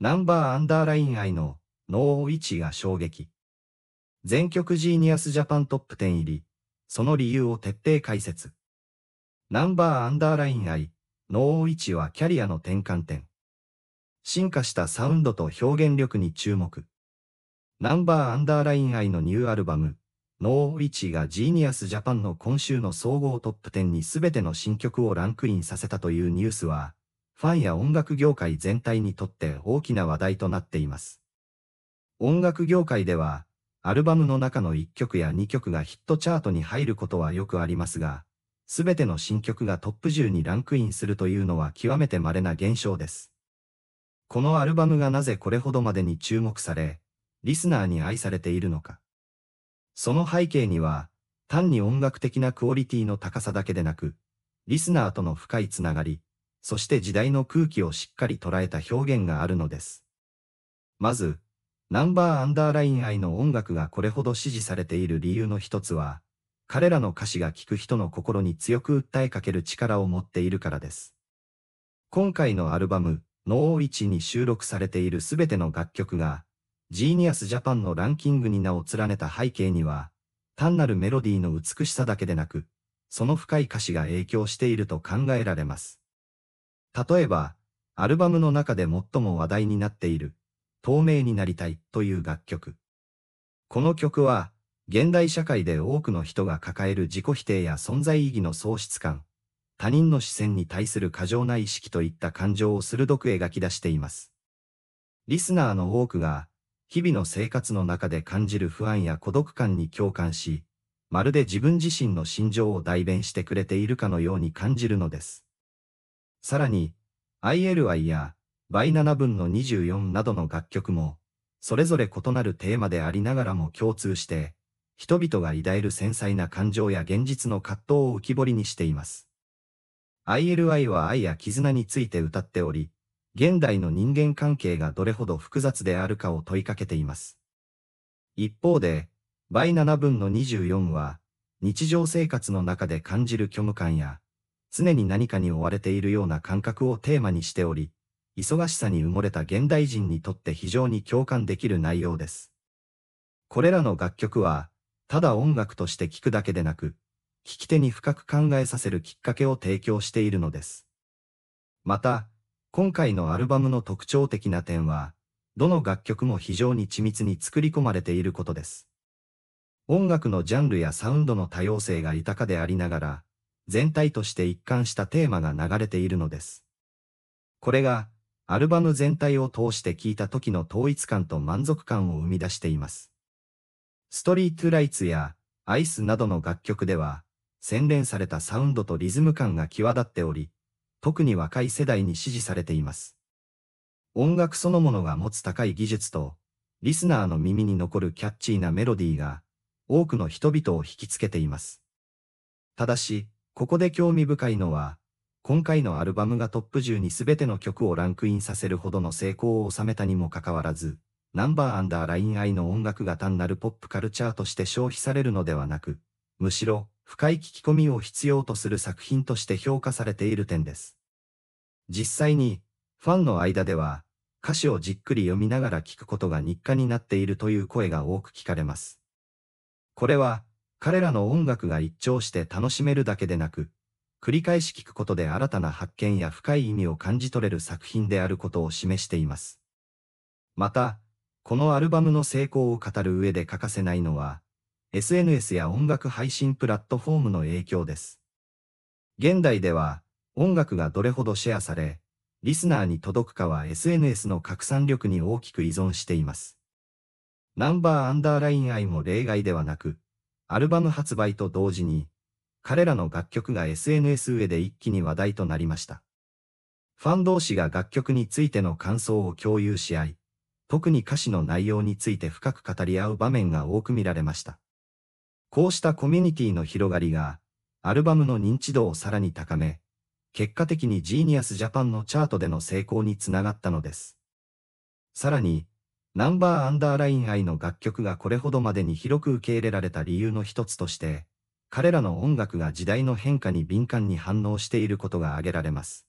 ナンバーアンダーライン愛のノーイチが衝撃。全曲ジーニアスジャパントップ10入り、その理由を徹底解説。ナンバーアンダーライン愛、ノーイチはキャリアの転換点。進化したサウンドと表現力に注目。ナンバーアンダーライン愛のニューアルバム、ノーイチがジーニアスジャパンの今週の総合トップ10に全ての新曲をランクインさせたというニュースは、ファンや音楽業界全体にとって大きな話題となっています。音楽業界では、アルバムの中の1曲や2曲がヒットチャートに入ることはよくありますが、すべての新曲がトップ10にランクインするというのは極めて稀な現象です。このアルバムがなぜこれほどまでに注目され、リスナーに愛されているのか。その背景には、単に音楽的なクオリティの高さだけでなく、リスナーとの深いつながり、そして時代の空気をしっかり捉えた表現があるのです。まず、ナンバーアンダーライン愛の音楽がこれほど支持されている理由の一つは、彼らの歌詞が聴く人の心に強く訴えかける力を持っているからです。今回のアルバム、ノーイチに収録されているすべての楽曲が、ジーニアスジャパンのランキングに名を連ねた背景には、単なるメロディーの美しさだけでなく、その深い歌詞が影響していると考えられます。例えば、アルバムの中で最も話題になっている、透明になりたいという楽曲。この曲は、現代社会で多くの人が抱える自己否定や存在意義の喪失感、他人の視線に対する過剰な意識といった感情を鋭く描き出しています。リスナーの多くが、日々の生活の中で感じる不安や孤独感に共感し、まるで自分自身の心情を代弁してくれているかのように感じるのです。さらに、ILI や倍7分の24などの楽曲も、それぞれ異なるテーマでありながらも共通して、人々が抱える繊細な感情や現実の葛藤を浮き彫りにしています。ILI は愛や絆について歌っており、現代の人間関係がどれほど複雑であるかを問いかけています。一方で、倍7分の24は、日常生活の中で感じる虚無感や、常に何かに追われているような感覚をテーマにしており、忙しさに埋もれた現代人にとって非常に共感できる内容です。これらの楽曲は、ただ音楽として聴くだけでなく、聴き手に深く考えさせるきっかけを提供しているのです。また、今回のアルバムの特徴的な点は、どの楽曲も非常に緻密に作り込まれていることです。音楽のジャンルやサウンドの多様性が豊かでありながら、全体として一貫したテーマが流れているのです。これが、アルバム全体を通して聴いた時の統一感と満足感を生み出しています。ストリートライツやアイスなどの楽曲では、洗練されたサウンドとリズム感が際立っており、特に若い世代に支持されています。音楽そのものが持つ高い技術と、リスナーの耳に残るキャッチーなメロディーが、多くの人々を引きつけています。ただし、ここで興味深いのは、今回のアルバムがトップ10に全ての曲をランクインさせるほどの成功を収めたにもかかわらず、ナンバーアンダーラインイの音楽が単なるポップカルチャーとして消費されるのではなく、むしろ深い聞き込みを必要とする作品として評価されている点です。実際に、ファンの間では、歌詞をじっくり読みながら聞くことが日課になっているという声が多く聞かれます。これは、彼らの音楽が一聴して楽しめるだけでなく、繰り返し聞くことで新たな発見や深い意味を感じ取れる作品であることを示しています。また、このアルバムの成功を語る上で欠かせないのは、SNS や音楽配信プラットフォームの影響です。現代では、音楽がどれほどシェアされ、リスナーに届くかは SNS の拡散力に大きく依存しています。ナンバーアンダーライン愛も例外ではなく、アルバム発売と同時に、彼らの楽曲が SNS 上で一気に話題となりました。ファン同士が楽曲についての感想を共有し合い、特に歌詞の内容について深く語り合う場面が多く見られました。こうしたコミュニティの広がりが、アルバムの認知度をさらに高め、結果的にジーニアスジャパンのチャートでの成功につながったのです。さらに、ナンバーアンダーライン愛の楽曲がこれほどまでに広く受け入れられた理由の一つとして、彼らの音楽が時代の変化に敏感に反応していることが挙げられます。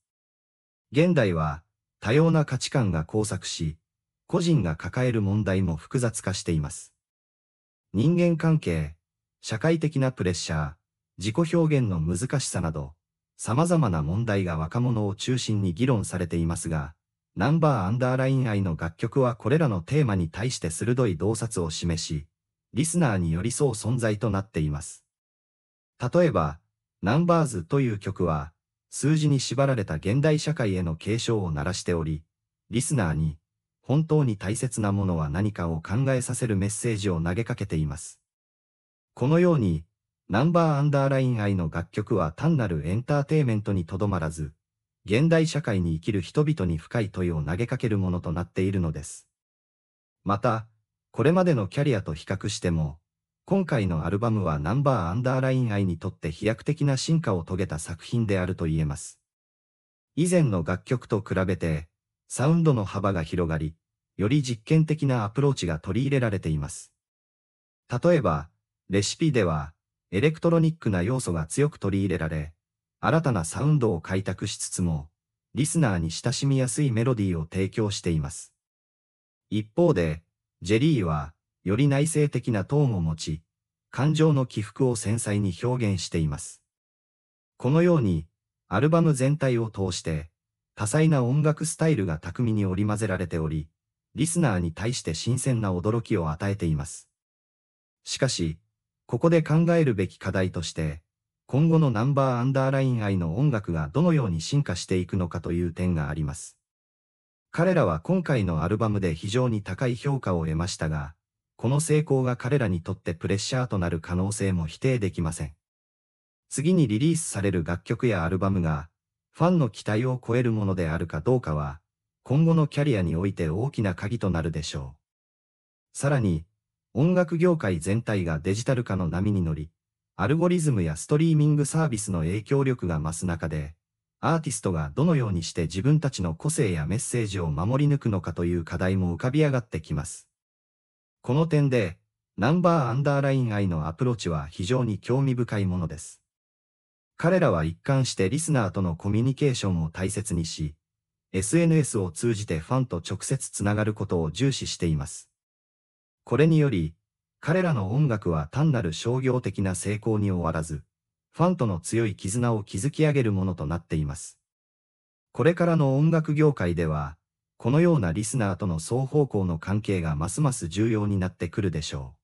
現代は、多様な価値観が交錯し、個人が抱える問題も複雑化しています。人間関係、社会的なプレッシャー、自己表現の難しさなど、様々な問題が若者を中心に議論されていますが、ナンバーアンダーライン愛の楽曲はこれらのテーマに対して鋭い洞察を示し、リスナーに寄り添う存在となっています。例えば、ナンバーズという曲は、数字に縛られた現代社会への警鐘を鳴らしており、リスナーに、本当に大切なものは何かを考えさせるメッセージを投げかけています。このように、ナンバーアンダーライン愛の楽曲は単なるエンターテイメントにとどまらず、現代社会に生きる人々に深い問いを投げかけるものとなっているのです。また、これまでのキャリアと比較しても、今回のアルバムはナンバーアンダーライン愛にとって飛躍的な進化を遂げた作品であると言えます。以前の楽曲と比べて、サウンドの幅が広がり、より実験的なアプローチが取り入れられています。例えば、レシピでは、エレクトロニックな要素が強く取り入れられ、新たなサウンドを開拓しつつも、リスナーに親しみやすいメロディーを提供しています。一方で、ジェリーは、より内省的なトーンを持ち、感情の起伏を繊細に表現しています。このように、アルバム全体を通して、多彩な音楽スタイルが巧みに織り交ぜられており、リスナーに対して新鮮な驚きを与えています。しかし、ここで考えるべき課題として、今後のナンバーアンダーライン愛の音楽がどのように進化していくのかという点があります。彼らは今回のアルバムで非常に高い評価を得ましたが、この成功が彼らにとってプレッシャーとなる可能性も否定できません。次にリリースされる楽曲やアルバムが、ファンの期待を超えるものであるかどうかは、今後のキャリアにおいて大きな鍵となるでしょう。さらに、音楽業界全体がデジタル化の波に乗り、アルゴリズムやストリーミングサービスの影響力が増す中で、アーティストがどのようにして自分たちの個性やメッセージを守り抜くのかという課題も浮かび上がってきます。この点で、ナンバーアンダーライン愛のアプローチは非常に興味深いものです。彼らは一貫してリスナーとのコミュニケーションを大切にし、SNS を通じてファンと直接つながることを重視しています。これにより、彼らの音楽は単なる商業的な成功に終わらず、ファンとの強い絆を築き上げるものとなっています。これからの音楽業界では、このようなリスナーとの双方向の関係がますます重要になってくるでしょう。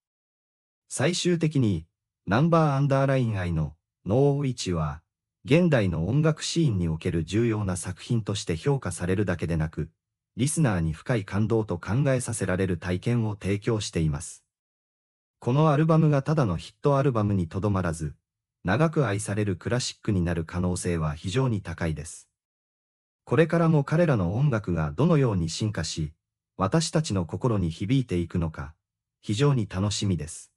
最終的に、ナンバーアンダーライン愛のノーイチは、現代の音楽シーンにおける重要な作品として評価されるだけでなく、リスナーに深い感動と考えさせられる体験を提供しています。このアルバムがただのヒットアルバムにとどまらず、長く愛されるクラシックになる可能性は非常に高いです。これからも彼らの音楽がどのように進化し、私たちの心に響いていくのか、非常に楽しみです。